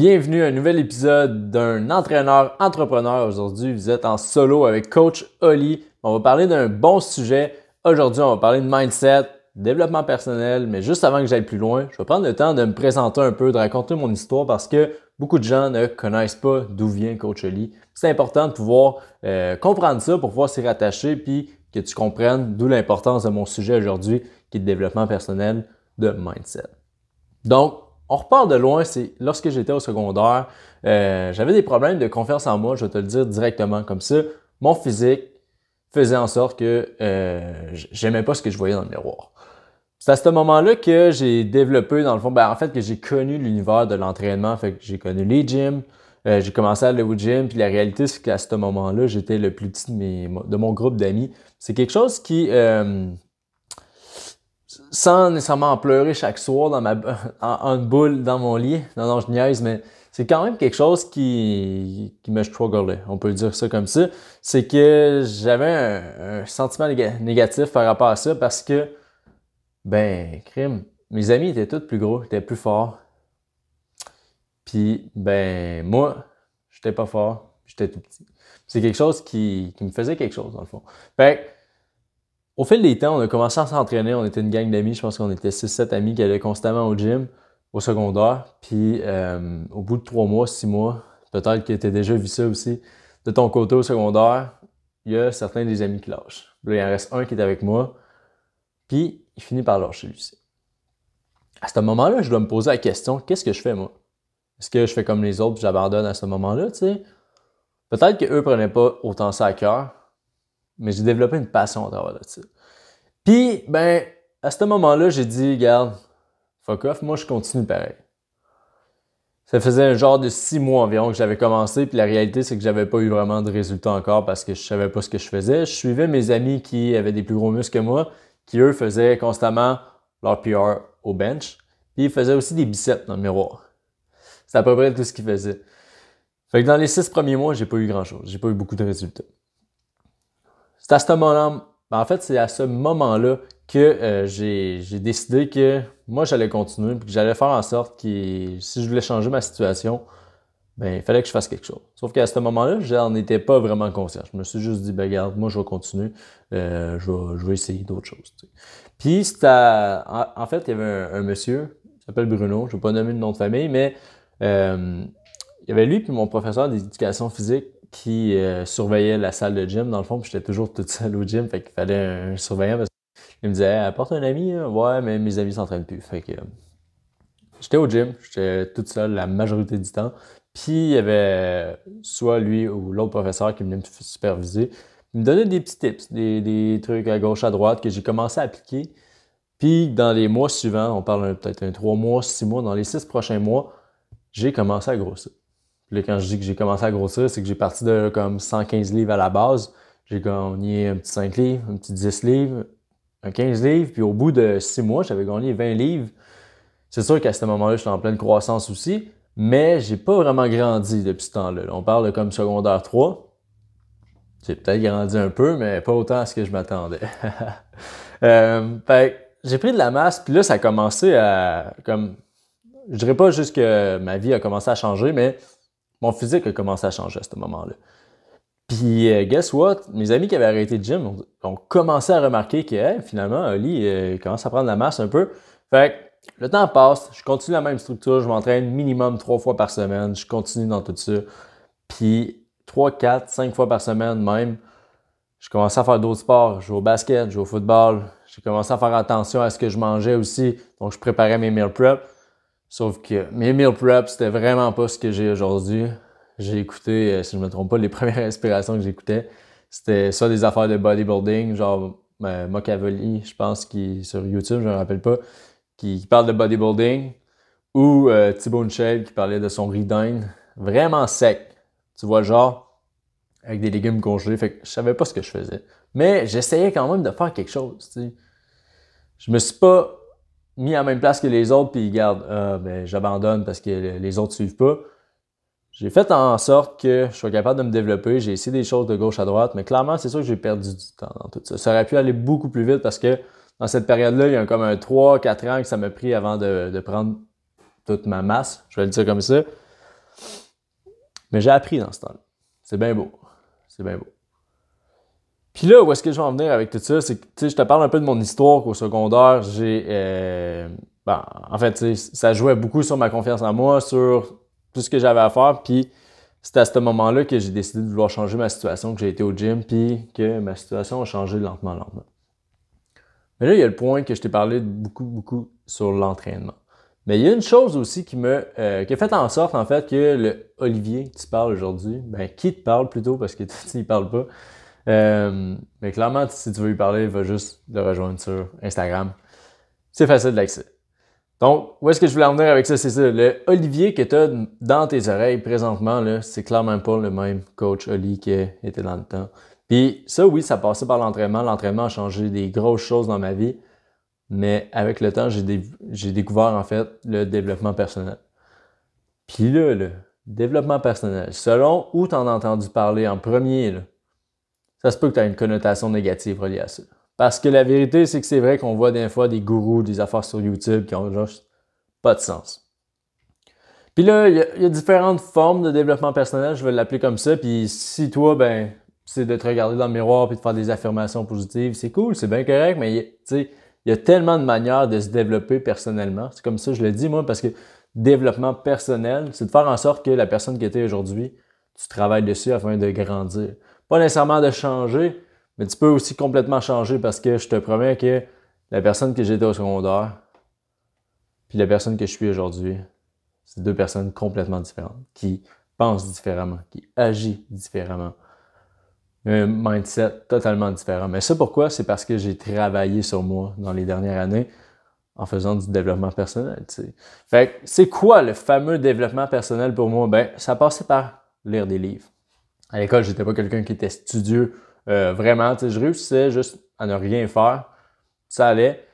Bienvenue à un nouvel épisode d'un entraîneur entrepreneur. Aujourd'hui, vous êtes en solo avec coach Oli. On va parler d'un bon sujet. Aujourd'hui, on va parler de mindset, développement personnel, mais juste avant que j'aille plus loin, je vais prendre le temps de me présenter un peu, de raconter mon histoire parce que beaucoup de gens ne connaissent pas d'où vient coach Oli. C'est important de pouvoir euh, comprendre ça pour pouvoir s'y rattacher puis que tu comprennes d'où l'importance de mon sujet aujourd'hui qui est le développement personnel de mindset. Donc, on repart de loin, c'est lorsque j'étais au secondaire, euh, j'avais des problèmes de confiance en moi, je vais te le dire directement comme ça. Mon physique faisait en sorte que euh, j'aimais pas ce que je voyais dans le miroir. C'est à ce moment-là que j'ai développé, dans le fond, ben, en fait, que j'ai connu l'univers de l'entraînement. Fait que j'ai connu les gyms, euh, j'ai commencé à aller au gym, puis la réalité, c'est qu'à ce moment-là, j'étais le plus petit de, de mon groupe d'amis. C'est quelque chose qui, euh, sans nécessairement pleurer chaque soir dans ma, en, boule dans mon lit. Non, non, mais c'est quand même quelque chose qui, qui me strugglait, on peut dire ça comme ça. C'est que j'avais un, sentiment négatif par rapport à ça parce que, ben, crime, mes amis étaient tous plus gros, étaient plus forts. Puis, ben, moi, j'étais pas fort, j'étais tout petit. C'est quelque chose qui, qui me faisait quelque chose, dans le fond. Au fil des temps, on a commencé à s'entraîner. On était une gang d'amis. Je pense qu'on était 6-7 amis qui allaient constamment au gym, au secondaire. Puis euh, au bout de 3 mois, 6 mois, peut-être que tu as déjà vu ça aussi, de ton côté au secondaire, il y a certains des amis qui lâchent. Là, il en reste un qui est avec moi. Puis il finit par lâcher lui À ce moment-là, je dois me poser la question qu'est-ce que je fais moi Est-ce que je fais comme les autres j'abandonne à ce moment-là, Peut-être qu'eux ne prenaient pas autant ça à cœur, mais j'ai développé une passion à travers de ça. Puis, ben, à ce moment-là, j'ai dit, regarde, fuck off, moi, je continue pareil. Ça faisait un genre de six mois environ que j'avais commencé, puis la réalité, c'est que j'avais pas eu vraiment de résultats encore parce que je savais pas ce que je faisais. Je suivais mes amis qui avaient des plus gros muscles que moi, qui eux faisaient constamment leur PR au bench, puis ils faisaient aussi des biceps dans le miroir. C'est à peu près tout ce qu'ils faisaient. Fait que dans les six premiers mois, j'ai pas eu grand chose. J'ai pas eu beaucoup de résultats. C'est à ce moment-là, ben, en fait, c'est à ce moment-là que euh, j'ai décidé que moi, j'allais continuer et que j'allais faire en sorte que si je voulais changer ma situation, ben, il fallait que je fasse quelque chose. Sauf qu'à ce moment-là, j'en étais pas vraiment conscient. Je me suis juste dit, ben, regarde, moi, je vais continuer, euh, je, vais, essayer d'autres choses. Puis, en fait, il y avait un, monsieur, il s'appelle Bruno, je ne vais pas nommer le nom de famille, mais euh, il y avait lui puis mon professeur d'éducation physique qui euh, surveillait la salle de gym, dans le fond, puis j'étais toujours toute seule au gym, fait qu'il fallait un, surveillant parce qu'il me disait apporte ah, un ami, ouais, mais mes amis s'entraînent plus. Fait que euh, j'étais au gym, j'étais toute seule la majorité du temps. Puis il y avait soit lui ou l'autre professeur qui venait me superviser. Il me donnait des petits tips, des, des trucs à gauche, à droite que j'ai commencé à appliquer. Puis dans les mois suivants, on parle peut-être un trois mois, six mois, dans les six prochains mois, j'ai commencé à grossir. Là, quand je dis que j'ai commencé à grossir, c'est que j'ai parti de comme 115 livres à la base. J'ai gagné un petit 5 livres, un petit 10 livres, un 15 livres. Puis au bout de 6 mois, j'avais gagné 20 livres. C'est sûr qu'à ce moment-là, je suis en pleine croissance aussi, mais j'ai pas vraiment grandi depuis ce temps-là. On parle de comme secondaire 3. J'ai peut-être grandi un peu, mais pas autant à ce que je m'attendais. euh, j'ai pris de la masse, puis là, ça a commencé à comme je dirais pas juste que ma vie a commencé à changer, mais mon physique a commencé à changer à ce moment-là. Puis, euh, guess what? Mes amis qui avaient arrêté le gym ont, commencé à remarquer que finalement, Ali euh, commence à prendre la masse un peu. Fait le temps passe, je continue la même structure, je m'entraîne minimum trois fois par semaine, je continue dans tout ça. Puis, trois, quatre, cinq fois par semaine même, je commence à faire d'autres sports. Je joue au basket, je joue au football. J'ai commencé à faire attention à ce que je mangeais aussi. Donc, je préparais mes meal prep. Sauf que mes meal prep, c'était vraiment pas ce que j'ai aujourd'hui. J'ai écouté, euh, si je me trompe pas, les premières inspirations que j'écoutais, c'était ça, des affaires de bodybuilding, genre ben, je pense, qui sur YouTube, je me rappelle pas, qui, parle de bodybuilding, ou Thibault euh, Thibaut qui parlait de son riz vraiment sec. Tu vois, genre, avec des légumes congelés. Fait que je savais pas ce que je faisais. Mais j'essayais quand même de faire quelque chose, tu sais. Je me suis pas mis à même place que les autres, puis gardent. Ah, ben, j'abandonne parce que les autres suivent pas. J'ai fait en sorte que je sois capable de me développer. J'ai essayé des choses de gauche à droite, mais clairement, c'est sûr que j'ai perdu du temps dans tout ça. Ça aurait pu aller beaucoup plus vite parce que dans cette période-là, il y a comme un 3-4 ans que ça m'a pris avant de, de, prendre toute ma masse, je vais le dire comme ça. Mais j'ai appris dans ce temps-là. C'est bien beau. C'est bien beau. Puis là, où est-ce que je vais en venir avec tout ça? C'est que, je te parle un peu de mon histoire qu'au secondaire, j'ai. Euh, ben, en fait, ça jouait beaucoup sur ma confiance en moi, sur tout ce que j'avais à faire. Puis c'est à ce moment-là que j'ai décidé de vouloir changer ma situation, que j'ai été au gym, puis que ma situation a changé lentement, lentement. Mais là, il y a le point que je t'ai parlé beaucoup, beaucoup sur l'entraînement. Mais il y a une chose aussi qui me euh, qui a fait en sorte en fait que le Olivier qui parle aujourd'hui, ben qui te parle plutôt parce que tu n'y parles pas, euh, mais clairement, si tu veux lui parler, va juste le rejoindre sur Instagram. C'est facile d'accès. Donc, où est-ce que je voulais en venir avec ça? C'est ça. Le Olivier que tu as dans tes oreilles présentement, c'est clairement pas le même coach Oli qui était dans le temps. Puis ça, oui, ça passait par l'entraînement. L'entraînement a changé des grosses choses dans ma vie. Mais avec le temps, j'ai, j'ai découvert en fait le développement personnel. Puis là, le développement personnel, selon où tu en as entendu parler en premier, là, ça se peut que tu aies une connotation négative reliée à ça. Parce que la vérité, c'est que c'est vrai qu'on voit des fois des gourous, des affaires sur YouTube qui ont juste pas de sens. Puis là, il y, a différentes formes de développement personnel, je vais l'appeler comme ça. Puis si toi, ben, c'est de te regarder dans le miroir puis de faire des affirmations positives, c'est cool, c'est bien correct, mais tu il y a tellement de manières de se développer personnellement. C'est comme ça, je le dis, moi, parce que développement personnel, c'est de faire en sorte que la personne qui tu aujourd'hui, tu travailles dessus afin de grandir. Pas nécessairement de changer, mais tu peux aussi complètement changer parce que je te promets que la personne que j'étais au secondaire, puis la personne que je suis aujourd'hui, c'est deux personnes complètement différentes, qui pensent différemment, qui agissent différemment. Un mindset totalement différent. Mais ça, pourquoi? C'est parce que j'ai travaillé sur moi dans les dernières années en faisant du développement personnel. Fait c'est quoi le fameux développement personnel pour moi? Ben, ça passait par lire des livres. À l'école, j'étais pas quelqu'un qui était studieux. Euh, vraiment, je réussissais juste à ne rien faire. Ça allait.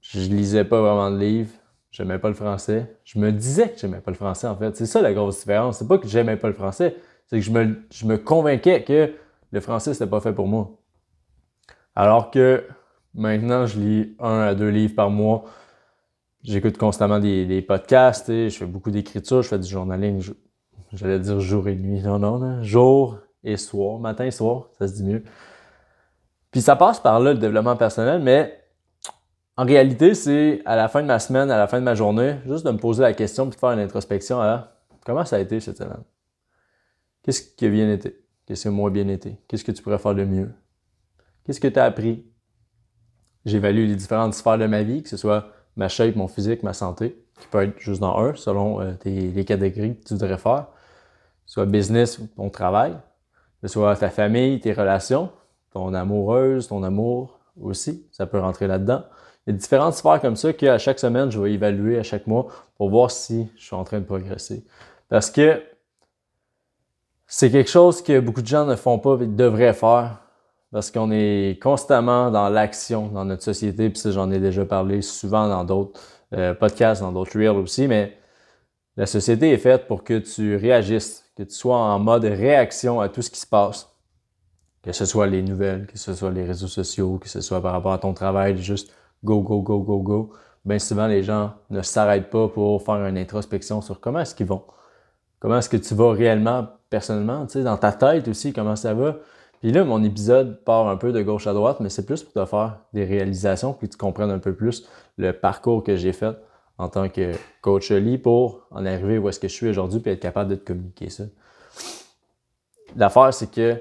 Je lisais pas vraiment de livres. J'aimais pas le français. Je me disais que j'aimais pas le français, en fait. C'est ça la grosse différence. C'est pas que j'aimais pas le français. C'est que je me, je convainquais que le français, c'était pas fait pour moi. Alors que maintenant, je lis un à deux livres par mois. J'écoute constamment des, des podcasts, je fais beaucoup d'écriture, je fais du journaling, J'allais dire jour et nuit. Non, non, non. Hein. Jour et soir. Matin et soir, ça se dit mieux. Puis ça passe par là, le développement personnel, mais en réalité, c'est à la fin de ma semaine, à la fin de ma journée, juste de me poser la question puis de faire une introspection à comment ça a été cette semaine? Qu'est-ce qui a bien été? Qu'est-ce qui a moins bien été? Qu'est-ce que tu pourrais faire de mieux? Qu'est-ce que tu as appris? J'évalue les différentes sphères de ma vie, que ce soit ma shape, mon physique, ma santé, qui peut être juste dans un, selon euh, les catégories que tu voudrais faire soit business, ton travail, que ce soit ta famille, tes relations, ton amoureuse, ton amour aussi, ça peut rentrer là-dedans. Il y a différentes sphères comme ça qu'à chaque semaine, je vais évaluer à chaque mois pour voir si je suis en train de progresser. Parce que c'est quelque chose que beaucoup de gens ne font pas et devraient faire parce qu'on est constamment dans l'action dans notre société. Puis ça, j'en ai déjà parlé souvent dans d'autres euh, podcasts, dans d'autres reels aussi, mais la société est faite pour que tu réagisses que tu sois en mode réaction à tout ce qui se passe. Que ce soit les nouvelles, que ce soit les réseaux sociaux, que ce soit par rapport à ton travail, juste go, go, go, go, go. Bien souvent, les gens ne s'arrêtent pas pour faire une introspection sur comment est-ce qu'ils vont. Comment est-ce que tu vas réellement, personnellement, dans ta tête aussi, comment ça va. Puis là, mon épisode part un peu de gauche à droite, mais c'est plus pour te faire des réalisations, puis que tu comprennes un peu plus le parcours que j'ai fait en tant que coach Lee pour en arriver où est-ce que je suis aujourd'hui puis être capable de te communiquer ça. L'affaire, c'est que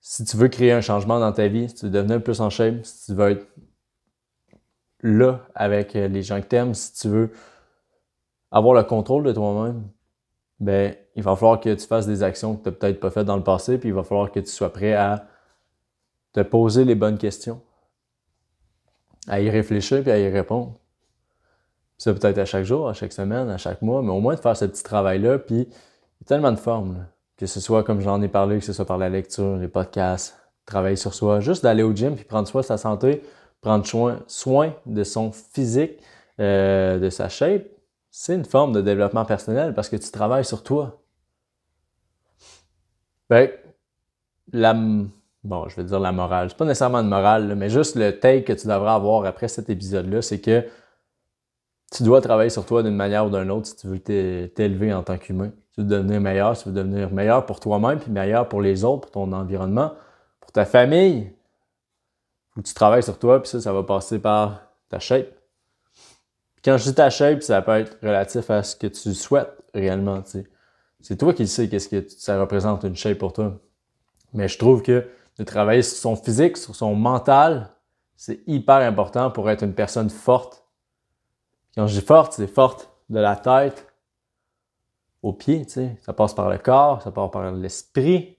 si tu veux créer un changement dans ta vie, si tu veux devenir plus en shape, si tu veux être là avec euh, les gens que tu aimes, si tu veux avoir le contrôle de toi-même, ben il va falloir que tu fasses des actions que tu n'as peut-être pas faites dans le passé, puis il va falloir que tu sois prêt à te poser les bonnes questions, à y réfléchir puis à y répondre. Ça peut-être à chaque jour, à chaque semaine, à chaque mois, mais au moins de faire ce petit travail-là, puis il y a tellement de formes. Que ce soit comme j'en ai parlé, que ce soit par la lecture, les podcasts, travailler sur soi, juste d'aller au gym puis prendre soin de sa santé, prendre soin, de son physique, euh, de sa shape, c'est une forme de développement personnel parce que tu travailles sur toi. Ben, la, bon, je vais dire la morale, c'est pas nécessairement une morale, mais juste le take que tu devrais avoir après cet épisode-là, c'est que tu dois travailler sur toi d'une manière ou d'une autre si tu veux t'élever en tant qu'humain. tu veux devenir meilleur, si tu veux devenir meilleur pour toi-même, puis meilleur pour les autres, pour ton environnement, pour ta famille. ou tu travailles sur toi, puis ça, ça va passer par ta shape. quand je dis ta shape, ça peut être relatif à ce que tu souhaites réellement. C'est toi qui le sais qu'est-ce que ça représente une shape pour toi. Mais je trouve que de travailler sur son physique, sur son mental, c'est hyper important pour être une personne forte quand je dis forte, c'est forte de la tête au pied. Ça passe par le corps, ça passe par l'esprit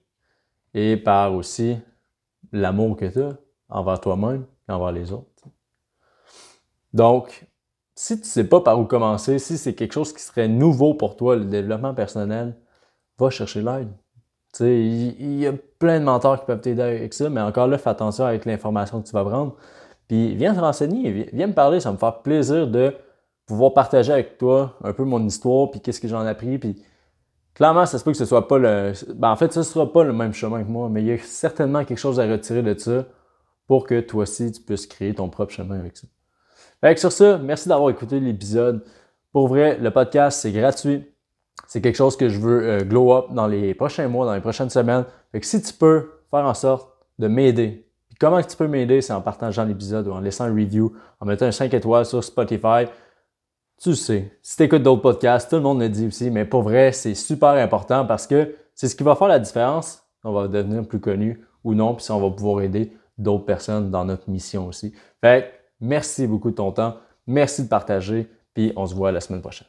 et par aussi l'amour que tu as envers toi-même et envers les autres. Donc, si tu ne sais pas par où commencer, si c'est quelque chose qui serait nouveau pour toi, le développement personnel, va chercher l'aide. il y, a plein de mentors qui peuvent t'aider avec ça, mais encore là, fais attention avec l'information que tu vas prendre. Puis viens te renseigner, viens, viens me parler, ça me faire plaisir de pouvoir partager avec toi un peu mon histoire, puis qu'est-ce que j'en ai appris, puis clairement, ça se peut que ce soit pas le. Ben, en fait, ce sera pas le même chemin que moi, mais il y a certainement quelque chose à retirer de ça pour que toi aussi, tu puisses créer ton propre chemin avec ça. Fait sur ça, merci d'avoir écouté l'épisode. Pour vrai, le podcast, c'est gratuit. C'est quelque chose que je veux euh, glow up dans les prochains mois, dans les prochaines semaines. Fait si tu peux faire en sorte de m'aider. comment tu peux m'aider, c'est en partageant l'épisode ou en laissant un review, en mettant un 5 étoiles sur Spotify tu sais, si tu écoutes d'autres podcasts, tout le monde le dit aussi, mais pour vrai, c'est super important parce que c'est ce qui va faire la différence. On va devenir plus connu ou non, puis on va pouvoir aider d'autres personnes dans notre mission aussi. Fait merci beaucoup de ton temps, merci de partager, puis on se voit la semaine prochaine.